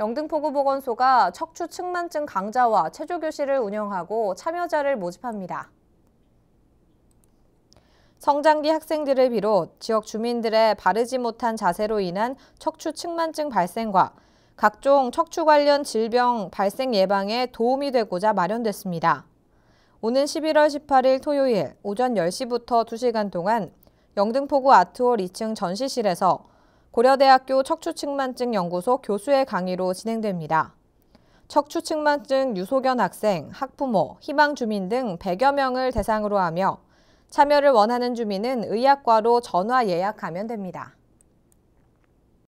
영등포구보건소가 척추 측만증 강좌와 체조 교실을 운영하고 참여자를 모집합니다. 성장기 학생들을 비롯 지역 주민들의 바르지 못한 자세로 인한 척추 측만증 발생과 각종 척추 관련 질병 발생 예방에 도움이 되고자 마련됐습니다. 오는 11월 18일 토요일 오전 10시부터 2시간 동안 영등포구 아트홀 2층 전시실에서 고려대학교 척추측만증 연구소 교수의 강의로 진행됩니다. 척추측만증 유소견 학생, 학부모, 희망 주민 등 100여 명을 대상으로 하며 참여를 원하는 주민은 의학과로 전화 예약하면 됩니다.